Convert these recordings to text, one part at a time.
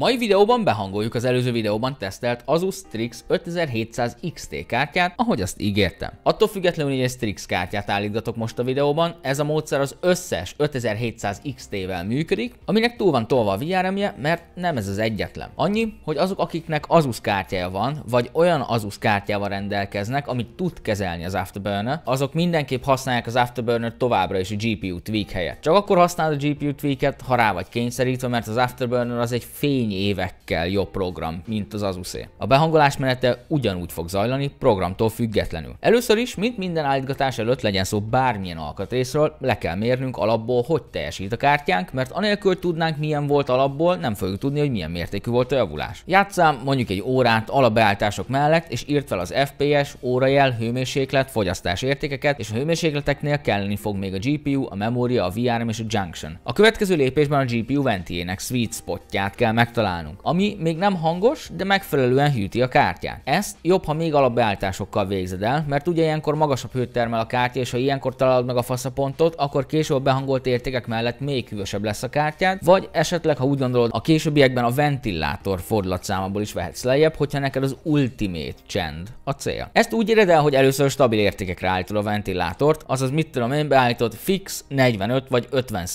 mai videóban behangoljuk az előző videóban tesztelt Asus Strix 5700 XT kártyát, ahogy azt ígértem. Attól függetlenül, hogy egy Strix kártyát állítgatok most a videóban, ez a módszer az összes 5700 XT-vel működik, aminek túl van tolva a vrm -je, mert nem ez az egyetlen. Annyi, hogy azok, akiknek Asus kártyája van, vagy olyan Asus kártyával rendelkeznek, amit tud kezelni az Afterburner, azok mindenképp használják az Afterburner továbbra is a GPU tweak helyett. Csak akkor használod a GPU tweaket, ha rá vagy kényszerítve, mert az Afterburner az egy fény fény évekkel jobb program, mint az azusé. A behangolás menete ugyanúgy fog zajlani, programtól függetlenül. Először is, mint minden állítgatás előtt legyen szó bármilyen alkatrészről, le kell mérnünk alapból, hogy teljesít a kártyánk, mert anélkül tudnánk milyen volt alapból, nem fogjuk tudni, hogy milyen mértékű volt a javulás. Játszám mondjuk egy órát alapbeállítások mellett, és írt fel az FPS, órajel, hőmérséklet, fogyasztás értékeket, és a hőmérsékleteknél kelleni fog még a GPU, a memória, a VRM és a Junction. A következő lépésben a GPU ventiének sweet spotját kell megtalálni találnunk, ami még nem hangos, de megfelelően hűti a kártyát. Ezt jobb, ha még alapbeállításokkal végzed el, mert ugye ilyenkor magasabb hőt termel a kártya, és ha ilyenkor találod meg a faszapontot, akkor később behangolt értékek mellett még hűvösebb lesz a kártyád, vagy esetleg, ha úgy gondolod, a későbbiekben a ventilátor fordulatszámából is vehetsz lejjebb, hogyha neked az ultimate csend a cél. Ezt úgy éred el, hogy először stabil értékekre állítod a ventilátort, azaz mit tudom én, beállítod fix 45 vagy 50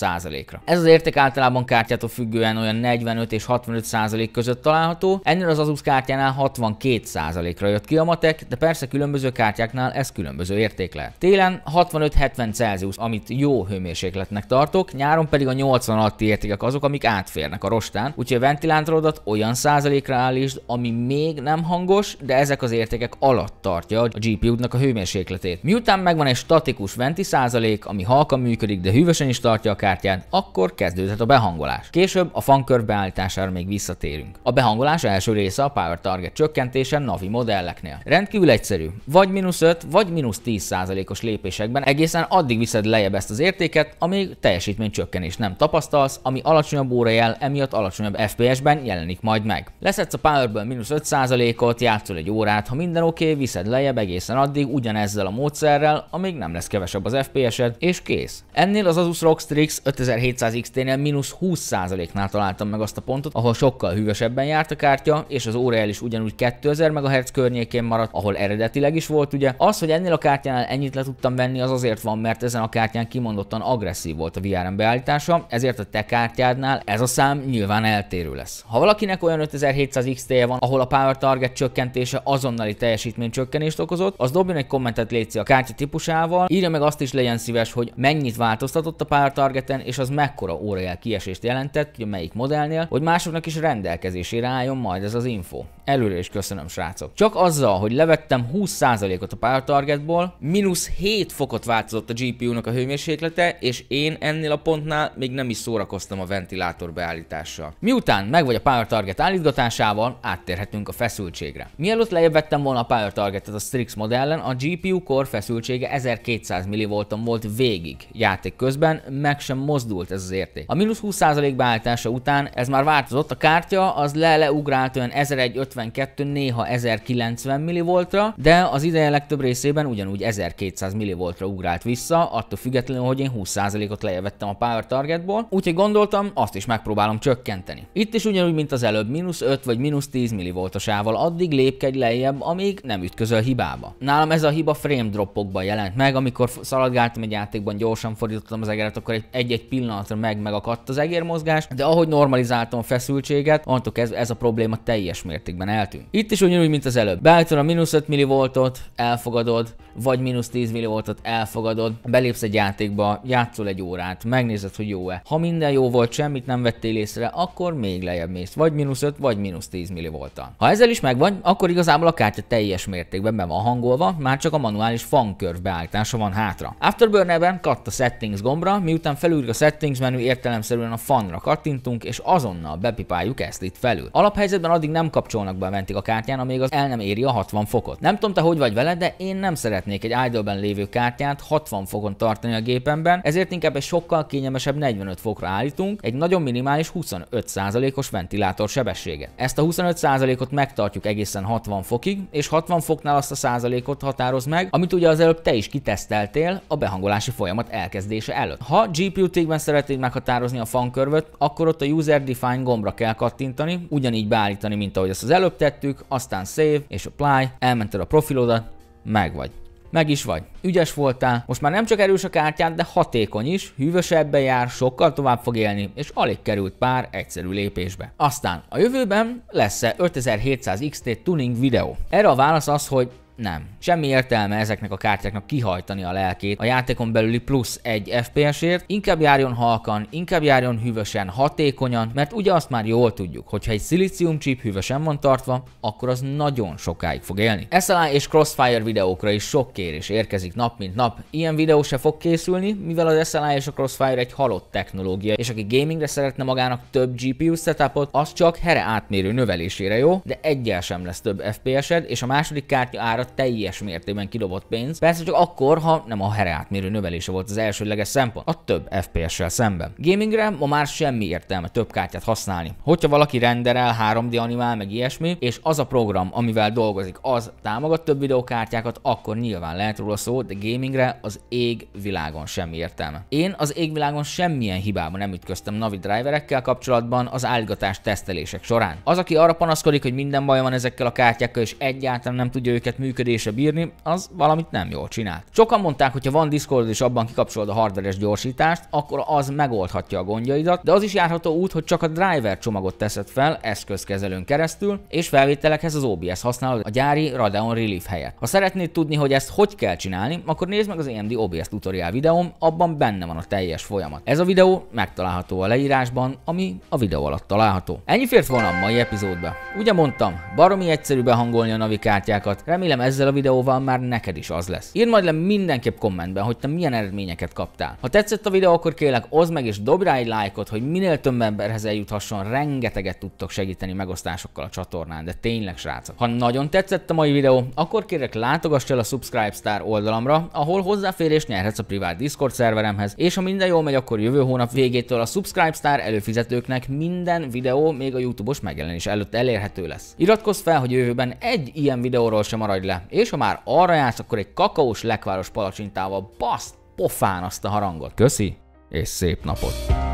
ra Ez az érték általában kártyától függően olyan 45 és 60 75% között található, ennél az Asus kártyánál 62%-ra jött ki a matek, de persze különböző kártyáknál ez különböző érték lehet. Télen 65-70 Celsius, amit jó hőmérsékletnek tartok, nyáron pedig a 80 alatti értékek azok, amik átférnek a rostán, úgyhogy a ventilátorodat olyan százalékra állítsd, ami még nem hangos, de ezek az értékek alatt tartja a gpu nak a hőmérsékletét. Miután megvan egy statikus venti százalék, ami halkan működik, de hűvösen is tartja a kártyát, akkor kezdődhet a behangolás. Később a fankör beállítására még még visszatérünk. A behangolás első része a power target csökkentése navi modelleknél. Rendkívül egyszerű. Vagy mínusz 5, vagy mínusz 10%-os lépésekben egészen addig viszed lejjebb ezt az értéket, amíg teljesítmény csökkenés nem tapasztalsz, ami alacsonyabb órajel, emiatt alacsonyabb FPS-ben jelenik majd meg. Leszedsz a powerből mínusz 5%-ot, játszol egy órát, ha minden oké, okay, viszed lejjebb egészen addig ugyanezzel a módszerrel, amíg nem lesz kevesebb az FPS-ed, és kész. Ennél az Asus ROG Strix 5700 XT-nél mínusz 20%-nál találtam meg azt a pontot, ahol ahol sokkal hűvösebben járt a kártya, és az órael is ugyanúgy 2000 MHz környékén maradt, ahol eredetileg is volt ugye. Az, hogy ennél a kártyánál ennyit le tudtam venni, az azért van, mert ezen a kártyán kimondottan agresszív volt a VRM beállítása, ezért a te kártyádnál ez a szám nyilván eltérő lesz. Ha valakinek olyan 5700 XT-je van, ahol a power target csökkentése azonnali teljesítmény csökkenést okozott, az dobjon egy kommentet létszi a kártya típusával, írja meg azt is legyen szíves, hogy mennyit változtatott a power targeten, és az mekkora órael kiesést jelentett, hogy melyik modellnél, hogy mások hallgatóknak is rendelkezésére álljon majd ez az info. Előre is köszönöm, srácok. Csak azzal, hogy levettem 20%-ot a targetból, mínusz 7 fokot változott a GPU-nak a hőmérséklete, és én ennél a pontnál még nem is szórakoztam a ventilátor beállítással. Miután megvagy a target állítgatásával, áttérhetünk a feszültségre. Mielőtt lejjebb vettem volna a targetet a Strix modellen, a GPU core feszültsége 1200 millivolton volt végig. Játék közben meg sem mozdult ez az érték. A mínusz 20% beállítása után ez már változott, a kártya az le-leugrált olyan 1150 1052, néha 1090 millivoltra, de az ideje legtöbb részében ugyanúgy 1200 millivoltra ugrált vissza, attól függetlenül, hogy én 20%-ot lejövettem a power targetból, úgyhogy gondoltam, azt is megpróbálom csökkenteni. Itt is ugyanúgy, mint az előbb, mínusz 5 vagy mínusz 10 millivoltosával, addig lépkedj lejjebb, amíg nem ütközöl hibába. Nálam ez a hiba frame dropokban jelent meg, amikor szaladgáltam egy játékban, gyorsan fordítottam az egeret, akkor egy-egy pillanatra meg megakadt az egérmozgás, de ahogy normalizáltam a feszültséget, onnantól ez, ez a probléma teljes mértékben részben eltűnt. Itt is ugyanúgy, mint az előbb. Beállítod a mínusz 5 millivoltot, elfogadod, vagy mínusz 10 millivoltot elfogadod, belépsz egy játékba, játszol egy órát, megnézed, hogy jó-e. Ha minden jó volt, semmit nem vettél észre, akkor még lejjebb mész, vagy mínusz 5, vagy mínusz 10 millivolttal. Ha ezzel is megvan, akkor igazából a kártya teljes mértékben be van hangolva, már csak a manuális fankörv beállítása van hátra. Afterburnerben katt a settings gombra, miután felülrik a settings menü értelemszerűen a fanra kattintunk, és azonnal bepipáljuk ezt itt felül. Alaphelyzetben addig nem kapcsolnak viszonyokban mentik a kártyán, amíg az el nem éri a 60 fokot. Nem tudom te hogy vagy veled, de én nem szeretnék egy idle-ben lévő kártyát 60 fokon tartani a gépemben, ezért inkább egy sokkal kényelmesebb 45 fokra állítunk, egy nagyon minimális 25%-os ventilátor sebességet. Ezt a 25%-ot megtartjuk egészen 60 fokig, és 60 foknál azt a százalékot határoz meg, amit ugye az előbb te is kiteszteltél a behangolási folyamat elkezdése előtt. Ha GPU-tékben szeretnéd meghatározni a fankörvöt, akkor ott a User Define gombra kell kattintani, ugyanígy beállítani, mint ahogy ezt az előbb előbb aztán save és apply, elmented a profilodat, meg vagy. Meg is vagy. Ügyes voltál, most már nem csak erős a kártyád, de hatékony is, hűvösebben jár, sokkal tovább fog élni, és alig került pár egyszerű lépésbe. Aztán a jövőben lesz-e 5700 XT tuning videó? Erre a válasz az, hogy nem. Semmi értelme ezeknek a kártyáknak kihajtani a lelkét a játékon belüli plusz egy FPS-ért, inkább járjon halkan, inkább járjon hűvösen, hatékonyan, mert ugye azt már jól tudjuk, hogyha egy szilícium chip hűvösen van tartva, akkor az nagyon sokáig fog élni. SLA és Crossfire videókra is sok kérés érkezik nap mint nap. Ilyen videó se fog készülni, mivel az SLA és a Crossfire egy halott technológia, és aki gamingre szeretne magának több GPU setupot, az csak here átmérő növelésére jó, de egyel sem lesz több FPS-ed, és a második kártya ára teljes mértékben kidobott pénz, persze csak akkor, ha nem a here átmérő növelése volt az elsődleges szempont, a több FPS-sel szemben. Gamingre ma már semmi értelme több kártyát használni. Hogyha valaki renderel, 3D animál, meg ilyesmi, és az a program, amivel dolgozik, az támogat több videókártyákat, akkor nyilván lehet róla szó, de gamingre az ég világon semmi értelme. Én az égvilágon semmilyen hibában nem ütköztem navi driverekkel kapcsolatban az állgatás tesztelések során. Az, aki arra panaszkodik, hogy minden baj van ezekkel a kártyákkal, és egyáltalán nem tudja őket működni, működése bírni, az valamit nem jól csinált. Sokan mondták, hogy ha van Discord és abban kikapcsolod a hardveres gyorsítást, akkor az megoldhatja a gondjaidat, de az is járható út, hogy csak a driver csomagot teszed fel eszközkezelőn keresztül, és felvételekhez az OBS használod a gyári Radeon Relief helyett. Ha szeretnéd tudni, hogy ezt hogy kell csinálni, akkor nézd meg az AMD OBS tutorial videóm, abban benne van a teljes folyamat. Ez a videó megtalálható a leírásban, ami a videó alatt található. Ennyi fért volna a mai epizódba. Ugye mondtam, baromi egyszerű behangolni a navikártyákat, remélem ezzel a videóval már neked is az lesz. Írd majd le mindenképp kommentben, hogy te milyen eredményeket kaptál. Ha tetszett a videó, akkor kérlek oszd meg és dobj rá egy lájkot, hogy minél több emberhez eljuthasson, rengeteget tudtok segíteni megosztásokkal a csatornán, de tényleg srácok. Ha nagyon tetszett a mai videó, akkor kérlek látogass el a Subscribe Star oldalamra, ahol hozzáférés nyerhetsz a privát Discord szerveremhez, és ha minden jól megy, akkor jövő hónap végétől a Subscribe Star előfizetőknek minden videó még a YouTube-os megjelenés előtt elérhető lesz. Iratkozz fel, hogy jövőben egy ilyen videóról sem maradj le, végre, és ha már arra jársz, akkor egy kakaós lekváros palacsintával baszt pofán azt a harangot. Köszi, és szép napot!